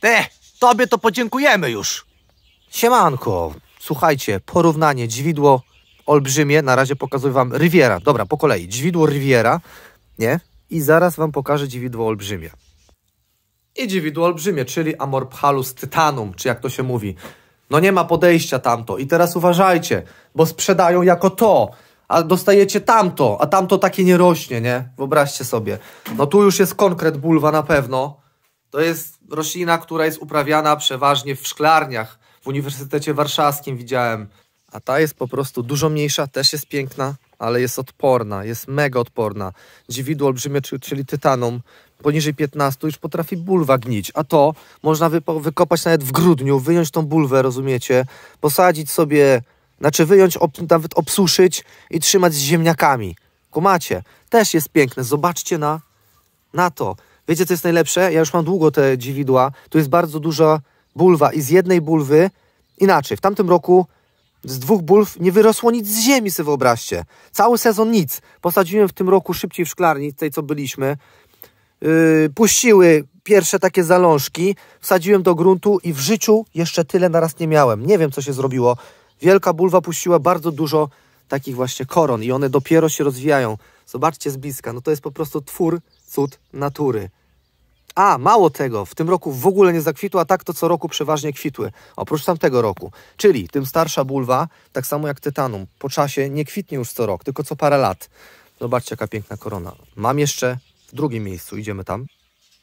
Te, tobie to podziękujemy już. Siemanko. Słuchajcie, porównanie dźwidło olbrzymie, na razie pokazuję wam Riviera. Dobra, po kolei. Dźwidło Riviera, nie? I zaraz wam pokażę dźwidło olbrzymie. I dźwidło olbrzymie, czyli Amor Phalus Titanum, czy jak to się mówi. No nie ma podejścia tamto. I teraz uważajcie, bo sprzedają jako to, a dostajecie tamto, a tamto takie nie rośnie, nie? Wyobraźcie sobie. No tu już jest konkret bulwa na pewno. To jest roślina, która jest uprawiana przeważnie w szklarniach. W Uniwersytecie Warszawskim widziałem. A ta jest po prostu dużo mniejsza, też jest piękna, ale jest odporna, jest mega odporna. Dziwidło olbrzymie, czyli tytanum, poniżej 15 już potrafi bulwa gnić, a to można wykopać nawet w grudniu, wyjąć tą bulwę, rozumiecie, posadzić sobie, znaczy wyjąć, ob, nawet obsuszyć i trzymać z ziemniakami. Kumacie, też jest piękne, zobaczcie na, na to. Wiecie, co jest najlepsze? Ja już mam długo te dziwidła. Tu jest bardzo duża bulwa i z jednej bulwy inaczej. W tamtym roku z dwóch bulw nie wyrosło nic z ziemi, sobie wyobraźcie. Cały sezon nic. Posadziłem w tym roku szybciej w szklarni, tej co byliśmy. Yy, puściły pierwsze takie zalążki, wsadziłem do gruntu i w życiu jeszcze tyle naraz nie miałem. Nie wiem, co się zrobiło. Wielka bulwa puściła bardzo dużo takich właśnie koron i one dopiero się rozwijają. Zobaczcie z bliska, no to jest po prostu twór, cud natury. A, mało tego, w tym roku w ogóle nie zakwitła, tak to co roku przeważnie kwitły, oprócz tamtego roku. Czyli tym starsza bulwa, tak samo jak tytanum, po czasie nie kwitnie już co rok, tylko co parę lat. Zobaczcie, jaka piękna korona. Mam jeszcze w drugim miejscu, idziemy tam.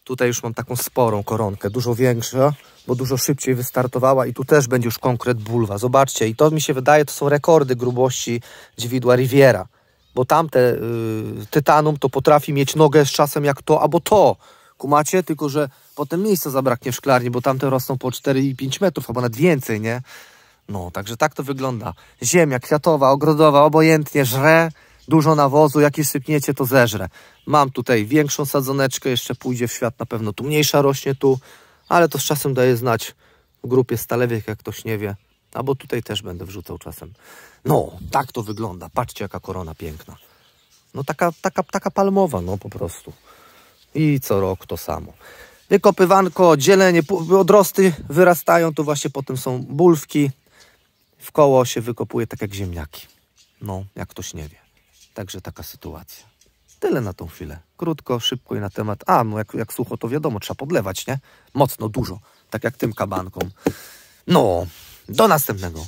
Tutaj już mam taką sporą koronkę, dużo większą, bo dużo szybciej wystartowała i tu też będzie już konkret bulwa. Zobaczcie, i to mi się wydaje, to są rekordy grubości dźwidła Riviera, bo tamte y, tytanum to potrafi mieć nogę z czasem jak to albo to macie, tylko że potem miejsca zabraknie w szklarni, bo tamte rosną po 4 i 5 metrów, albo nawet więcej, nie? No, także tak to wygląda. Ziemia kwiatowa, ogrodowa, obojętnie, żre, dużo nawozu, jakie sypniecie, to zeżre. Mam tutaj większą sadzoneczkę, jeszcze pójdzie w świat na pewno. Tu mniejsza rośnie, tu, ale to z czasem daje znać w grupie stalewiek, jak ktoś nie wie. Albo tutaj też będę wrzucał czasem. No, tak to wygląda. Patrzcie, jaka korona piękna. No taka, taka, taka palmowa, no po prostu. I co rok to samo. Wykopywanko, dzielenie, odrosty wyrastają, to właśnie potem są bulwki. W koło się wykopuje tak jak ziemniaki. No, jak ktoś nie wie. Także taka sytuacja. Tyle na tą chwilę. Krótko, szybko i na temat. A, no jak, jak sucho, to wiadomo, trzeba podlewać, nie? Mocno, dużo. Tak jak tym kabankom. No, do następnego.